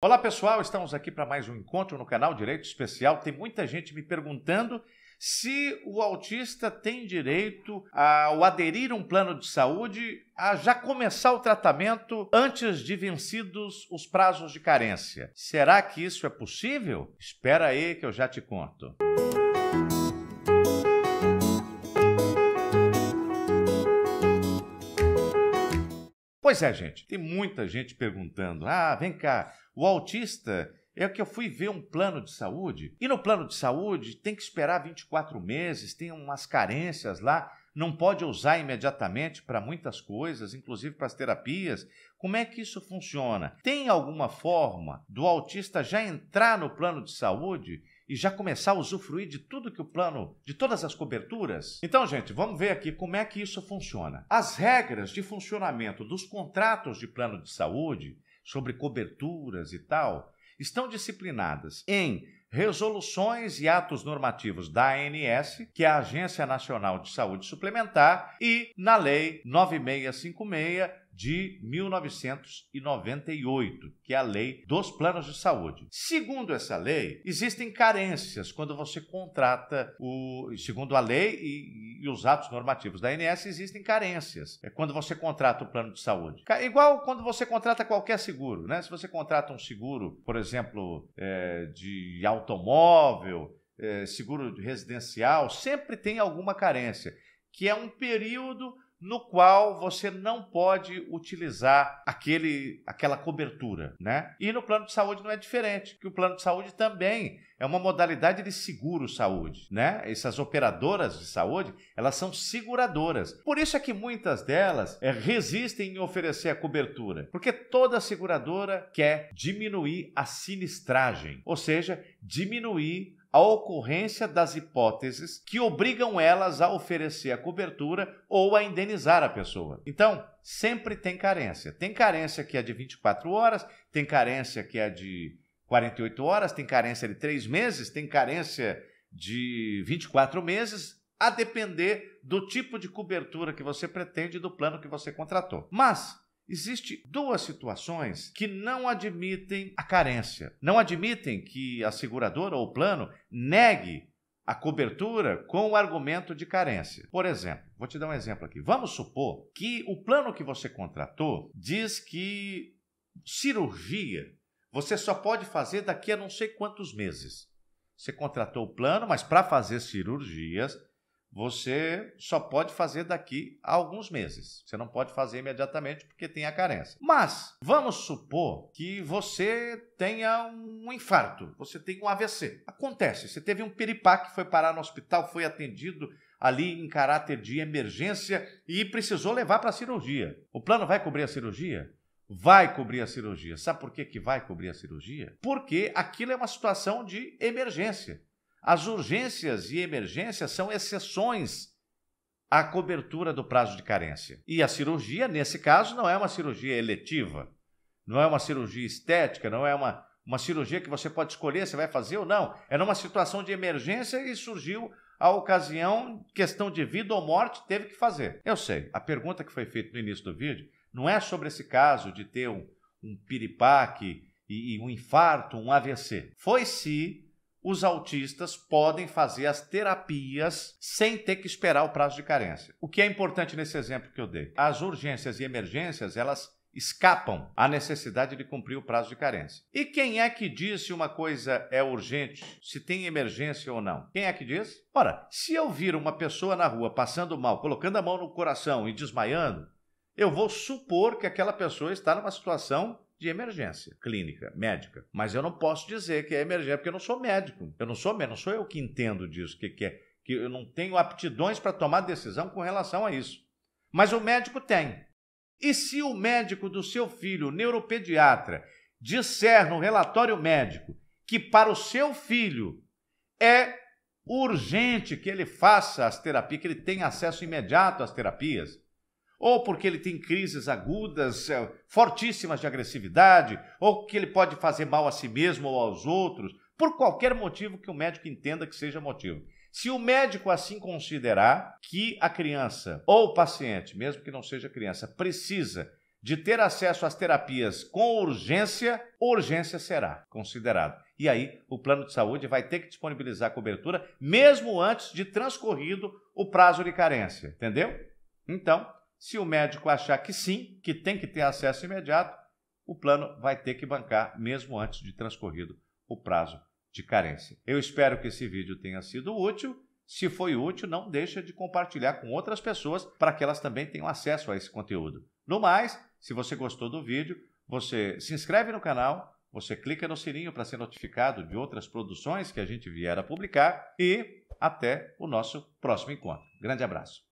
Olá pessoal, estamos aqui para mais um encontro no canal Direito Especial. Tem muita gente me perguntando se o autista tem direito ao aderir a um plano de saúde a já começar o tratamento antes de vencidos os prazos de carência. Será que isso é possível? Espera aí que eu já te conto. Pois é, gente, tem muita gente perguntando: ah, vem cá, o autista é que eu fui ver um plano de saúde, e no plano de saúde tem que esperar 24 meses, tem umas carências lá, não pode usar imediatamente para muitas coisas, inclusive para as terapias. Como é que isso funciona? Tem alguma forma do autista já entrar no plano de saúde e já começar a usufruir de tudo que o plano, de todas as coberturas? Então, gente, vamos ver aqui como é que isso funciona. As regras de funcionamento dos contratos de plano de saúde sobre coberturas e tal, estão disciplinadas em resoluções e atos normativos da ANS, que é a Agência Nacional de Saúde Suplementar, e na Lei 9656 de 1998, que é a lei dos planos de saúde. Segundo essa lei, existem carências quando você contrata o. Segundo a lei e, e os atos normativos da ANS, existem carências. É quando você contrata o plano de saúde. Igual quando você contrata qualquer seguro, né? Se você contrata um seguro, por exemplo, é, de automóvel, é, seguro residencial, sempre tem alguma carência, que é um período no qual você não pode utilizar aquele, aquela cobertura, né? E no plano de saúde não é diferente, que o plano de saúde também é uma modalidade de seguro saúde, né? Essas operadoras de saúde, elas são seguradoras. Por isso é que muitas delas é, resistem em oferecer a cobertura, porque toda seguradora quer diminuir a sinistragem, ou seja, diminuir a ocorrência das hipóteses que obrigam elas a oferecer a cobertura ou a indenizar a pessoa. Então, sempre tem carência. Tem carência que é de 24 horas, tem carência que é de 48 horas, tem carência de 3 meses, tem carência de 24 meses, a depender do tipo de cobertura que você pretende e do plano que você contratou. Mas Existem duas situações que não admitem a carência. Não admitem que a seguradora ou o plano negue a cobertura com o argumento de carência. Por exemplo, vou te dar um exemplo aqui. Vamos supor que o plano que você contratou diz que cirurgia você só pode fazer daqui a não sei quantos meses. Você contratou o plano, mas para fazer cirurgias você só pode fazer daqui a alguns meses. Você não pode fazer imediatamente porque tem a carência. Mas vamos supor que você tenha um infarto, você tem um AVC. Acontece, você teve um piripá que foi parar no hospital, foi atendido ali em caráter de emergência e precisou levar para a cirurgia. O plano vai cobrir a cirurgia? vai cobrir a cirurgia. Sabe por que, que vai cobrir a cirurgia? Porque aquilo é uma situação de emergência. As urgências e emergências são exceções à cobertura do prazo de carência. E a cirurgia, nesse caso, não é uma cirurgia eletiva, não é uma cirurgia estética, não é uma, uma cirurgia que você pode escolher se vai fazer ou não. É numa situação de emergência e surgiu a ocasião, questão de vida ou morte, teve que fazer. Eu sei, a pergunta que foi feita no início do vídeo não é sobre esse caso de ter um, um piripaque e, e um infarto, um AVC. Foi se os autistas podem fazer as terapias sem ter que esperar o prazo de carência. O que é importante nesse exemplo que eu dei? As urgências e emergências, elas escapam à necessidade de cumprir o prazo de carência. E quem é que diz se uma coisa é urgente, se tem emergência ou não? Quem é que diz? Ora, se eu vir uma pessoa na rua passando mal, colocando a mão no coração e desmaiando, eu vou supor que aquela pessoa está numa situação de emergência clínica, médica. Mas eu não posso dizer que é emergência, porque eu não sou médico. Eu não sou, não sou eu que entendo disso, que, que é, que eu não tenho aptidões para tomar decisão com relação a isso. Mas o médico tem. E se o médico do seu filho, neuropediatra, disser no relatório médico que para o seu filho é urgente que ele faça as terapias, que ele tenha acesso imediato às terapias, ou porque ele tem crises agudas, é, fortíssimas de agressividade, ou que ele pode fazer mal a si mesmo ou aos outros, por qualquer motivo que o médico entenda que seja motivo. Se o médico assim considerar que a criança ou o paciente, mesmo que não seja criança, precisa de ter acesso às terapias com urgência, urgência será considerado. E aí, o plano de saúde vai ter que disponibilizar cobertura mesmo antes de transcorrido o prazo de carência, entendeu? Então, se o médico achar que sim, que tem que ter acesso imediato, o plano vai ter que bancar mesmo antes de transcorrido o prazo de carência. Eu espero que esse vídeo tenha sido útil. Se foi útil, não deixa de compartilhar com outras pessoas para que elas também tenham acesso a esse conteúdo. No mais, se você gostou do vídeo, você se inscreve no canal, você clica no sininho para ser notificado de outras produções que a gente vier a publicar e até o nosso próximo encontro. Grande abraço.